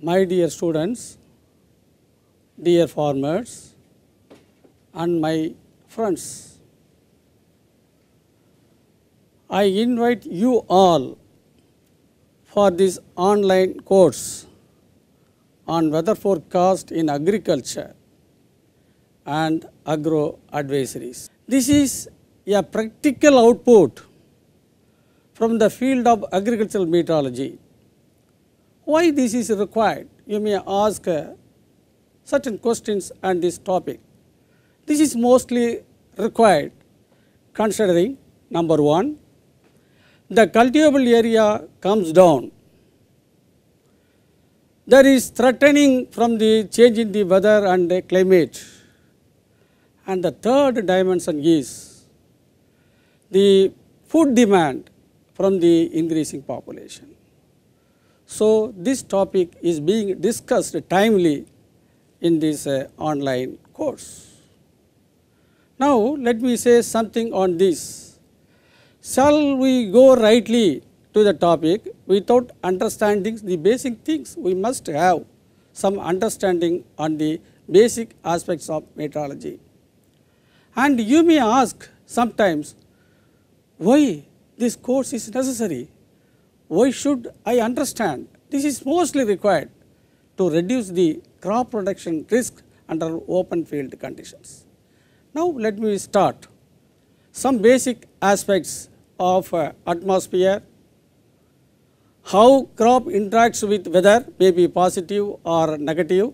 My dear students, dear farmers and my friends, I invite you all for this online course on weather forecast in agriculture and agro advisories. This is a practical output from the field of agricultural meteorology. Why this is required? You may ask uh, certain questions on this topic. This is mostly required considering number one, the cultivable area comes down. There is threatening from the change in the weather and the climate. And the third dimension is the food demand from the increasing population. So, this topic is being discussed timely in this uh, online course. Now, let me say something on this. Shall we go rightly to the topic without understanding the basic things? We must have some understanding on the basic aspects of meteorology. And you may ask sometimes why this course is necessary why should I understand? This is mostly required to reduce the crop production risk under open field conditions. Now, let me start some basic aspects of uh, atmosphere, how crop interacts with weather may be positive or negative,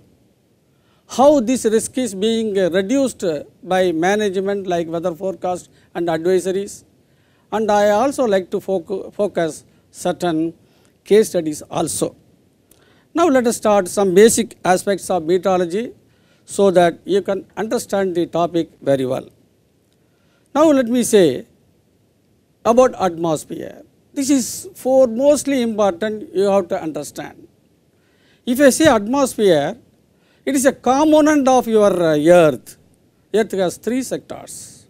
how this risk is being reduced by management like weather forecast and advisories and I also like to focus certain case studies also. Now let us start some basic aspects of meteorology so that you can understand the topic very well. Now let me say about atmosphere. This is for mostly important you have to understand. If I say atmosphere, it is a component of your uh, earth. Earth has three sectors.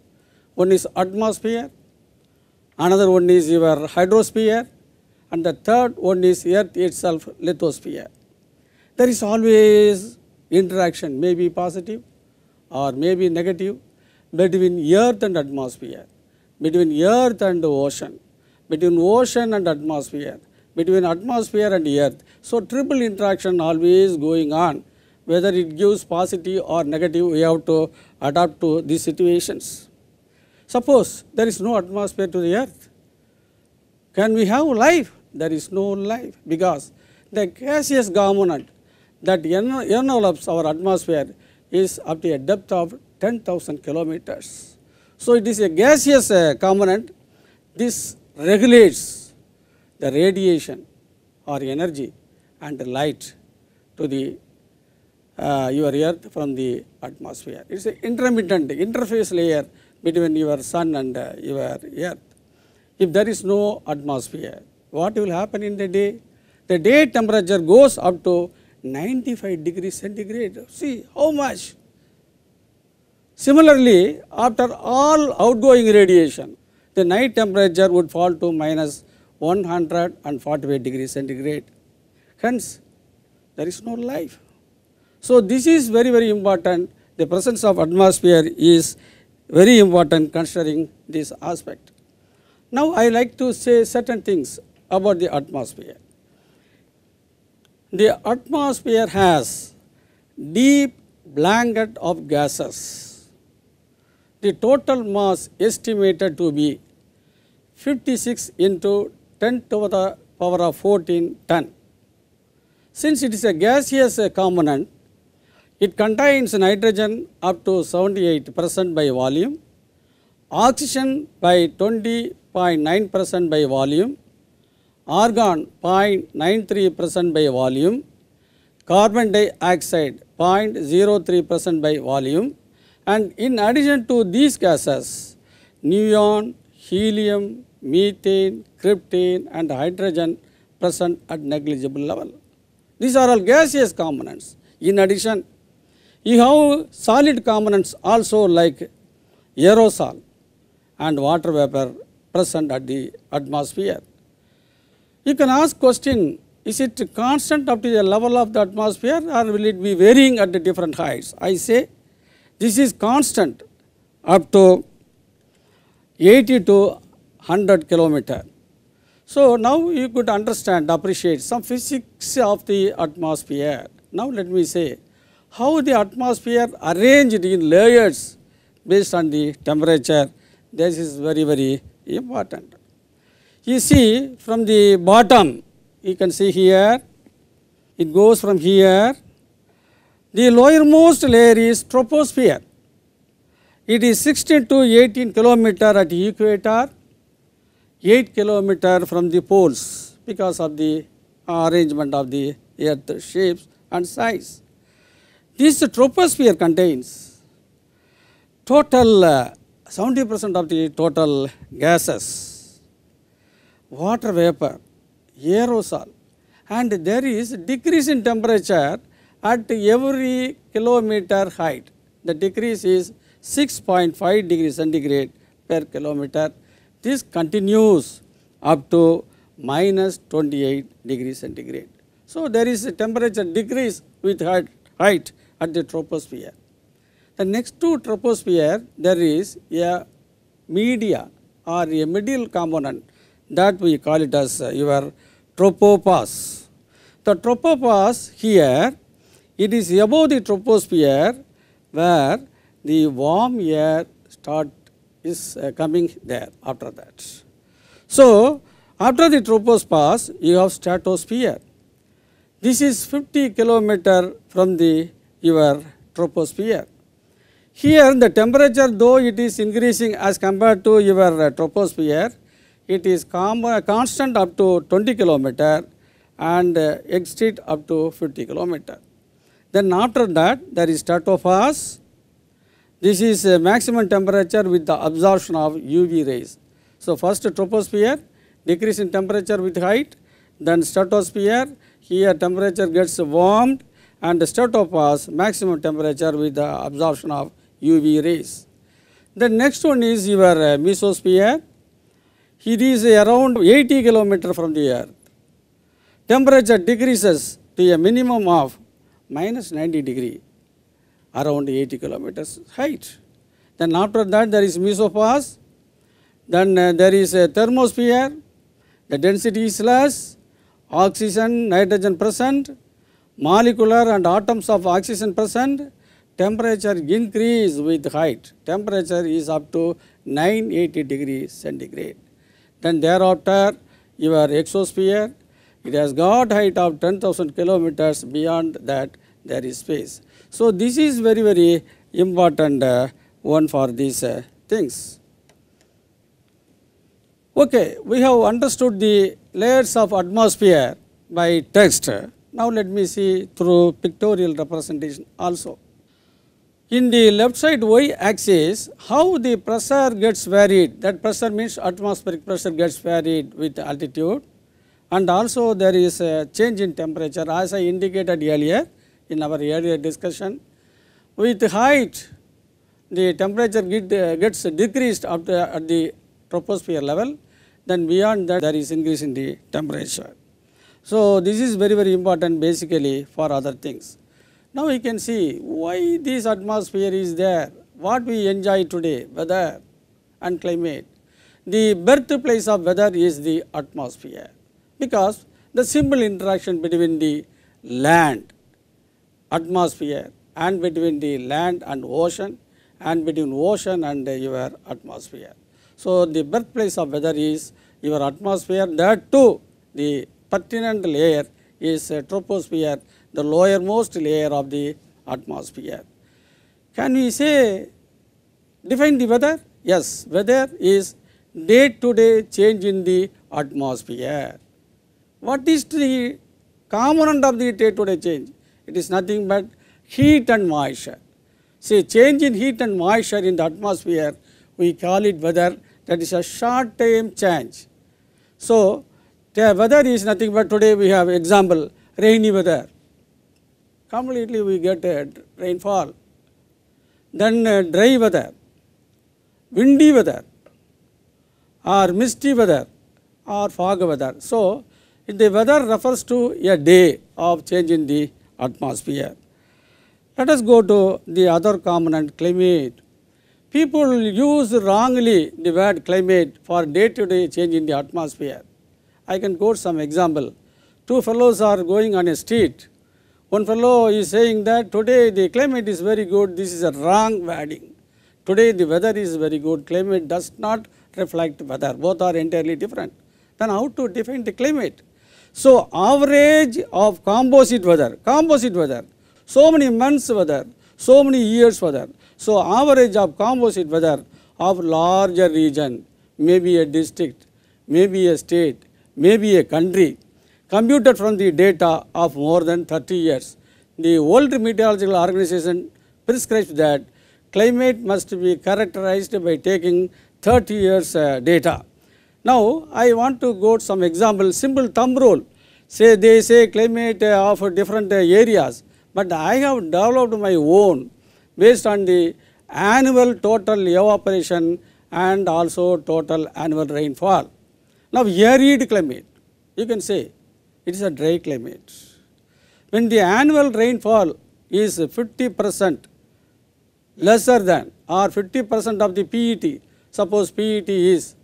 One is atmosphere, another one is your hydrosphere, and the third one is earth itself lithosphere. There is always interaction may be positive or may be negative between earth and atmosphere, between earth and ocean, between ocean and atmosphere, between atmosphere and earth. So, triple interaction always going on whether it gives positive or negative we have to adapt to these situations. Suppose there is no atmosphere to the earth can we have life? There is no life because the gaseous component that envelops our atmosphere is up to a depth of 10,000 kilometers. So, it is a gaseous uh, component this regulates the radiation or energy and light to the uh, your earth from the atmosphere. It is an intermittent interface layer between your sun and uh, your earth if there is no atmosphere. What will happen in the day? The day temperature goes up to 95 degrees centigrade. See how much. Similarly, after all outgoing radiation, the night temperature would fall to minus 148 degrees centigrade. Hence, there is no life. So, this is very, very important. The presence of atmosphere is very important considering this aspect. Now I like to say certain things about the atmosphere. The atmosphere has deep blanket of gases. The total mass estimated to be 56 into 10 to the power of 14 ton. Since it is a gaseous component, it contains nitrogen up to 78 percent by volume oxygen by twenty point nine percent by volume argon point nine three percent by volume carbon dioxide point zero three percent by volume and in addition to these gases neon helium methane krypton and hydrogen present at negligible level these are all gaseous components in addition you have solid components also like aerosol and water vapor present at the atmosphere. You can ask question, is it constant up to the level of the atmosphere or will it be varying at the different heights? I say this is constant up to 80 to 100 kilometer. So now you could understand, appreciate some physics of the atmosphere. Now let me say how the atmosphere arranged in layers based on the temperature this is very, very important. You see from the bottom, you can see here, it goes from here. The lowermost layer is troposphere. It is 16 to 18 kilometer at equator, 8 kilometer from the poles because of the arrangement of the earth shapes and size. This troposphere contains total uh, 70% of the total gases, water vapor, aerosol and there is decrease in temperature at every kilometer height. The decrease is 6.5 degrees centigrade per kilometer. This continues up to minus 28 degrees centigrade. So, there is a temperature decrease with height at the troposphere. The next to troposphere there is a media or a middle component that we call it as your tropopause. The tropopause here it is above the troposphere where the warm air start is uh, coming there after that. So, after the tropopause you have stratosphere. This is 50 kilometer from the your troposphere. Here the temperature though it is increasing as compared to your uh, troposphere, it is uh, constant up to 20 kilometer and uh, exit up to 50 kilometer. Then after that there is stratophase. This is maximum temperature with the absorption of UV rays. So first troposphere decrease in temperature with height, then stratosphere here temperature gets warmed and the stratopause maximum temperature with the absorption of UV rays. The next one is your uh, mesosphere. It is around 80 kilometer from the earth. Temperature decreases to a minimum of minus 90 degree around 80 kilometers height. Then after that there is mesopause, then uh, there is a thermosphere, the density is less, oxygen, nitrogen present, molecular and atoms of oxygen present, temperature increase with height. Temperature is up to 980 degrees centigrade. Then thereafter, your exosphere, it has got height of 10,000 kilometers beyond that there is space. So, this is very very important uh, one for these uh, things. Okay, we have understood the layers of atmosphere by text. Now, let me see through pictorial representation also. In the left side y axis, how the pressure gets varied, that pressure means atmospheric pressure gets varied with altitude and also there is a change in temperature as I indicated earlier in our earlier discussion. With height, the temperature get, uh, gets decreased up to, at the troposphere level, then beyond that there is increase in the temperature. So, this is very very important basically for other things. Now we can see why this atmosphere is there, what we enjoy today, weather and climate. The birthplace of weather is the atmosphere because the simple interaction between the land, atmosphere and between the land and ocean and between ocean and your atmosphere. So, the birthplace of weather is your atmosphere that too the pertinent layer is troposphere the lowermost layer of the atmosphere. Can we say define the weather? Yes, weather is day to day change in the atmosphere. What is the component of the day to day change? It is nothing but heat and moisture. See change in heat and moisture in the atmosphere we call it weather that is a short time change. So, the weather is nothing but today we have example rainy weather completely we get rainfall. Then uh, dry weather, windy weather or misty weather or fog weather. So, the weather refers to a day of change in the atmosphere. Let us go to the other component climate. People use wrongly the word climate for day to day change in the atmosphere. I can quote some example. Two fellows are going on a street one fellow is saying that today the climate is very good, this is a wrong wording. Today the weather is very good, climate does not reflect weather, both are entirely different. Then how to define the climate? So, average of composite weather, composite weather, so many months weather, so many years weather. So, average of composite weather of larger region, maybe a district, maybe a state, maybe a country computed from the data of more than 30 years. The World Meteorological Organization prescribes that climate must be characterized by taking 30 years uh, data. Now, I want to go to some example, simple thumb rule. Say they say climate uh, of uh, different areas, but I have developed my own based on the annual total evaporation and also total annual rainfall. Now, yearly climate, you can say it is a dry climate. When the annual rainfall is 50 percent lesser than or 50 percent of the PET, suppose PET is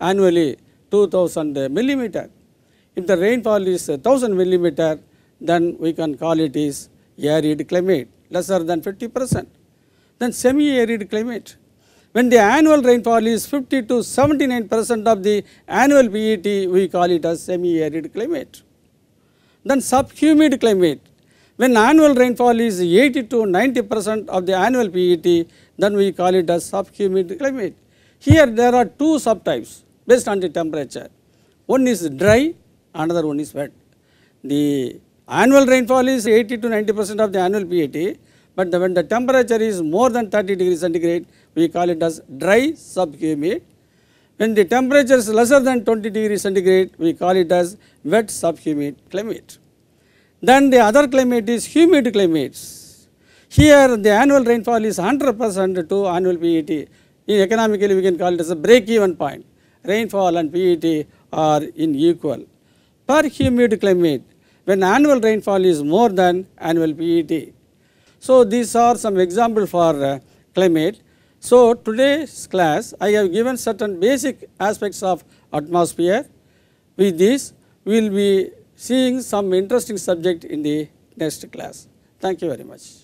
annually 2000 millimeter. If the rainfall is 1000 millimeter, then we can call it is arid climate, lesser than 50 percent. Then semi-arid climate, when the annual rainfall is 50 to 79 percent of the annual PET, we call it as semi-arid climate than subhumid climate. When annual rainfall is 80 to 90 percent of the annual PET, then we call it as subhumid climate. Here there are two subtypes based on the temperature. One is dry, another one is wet. The annual rainfall is 80 to 90 percent of the annual PET, but the, when the temperature is more than 30 degrees centigrade, we call it as dry subhumid when the temperature is lesser than 20 degree centigrade, we call it as wet subhumid climate. Then the other climate is humid climates. Here the annual rainfall is 100 percent to annual PET. In economically we can call it as a break-even point. Rainfall and PET are in equal. Per humid climate, when annual rainfall is more than annual PET. So these are some example for uh, climate so, today's class I have given certain basic aspects of atmosphere. With this we will be seeing some interesting subject in the next class. Thank you very much.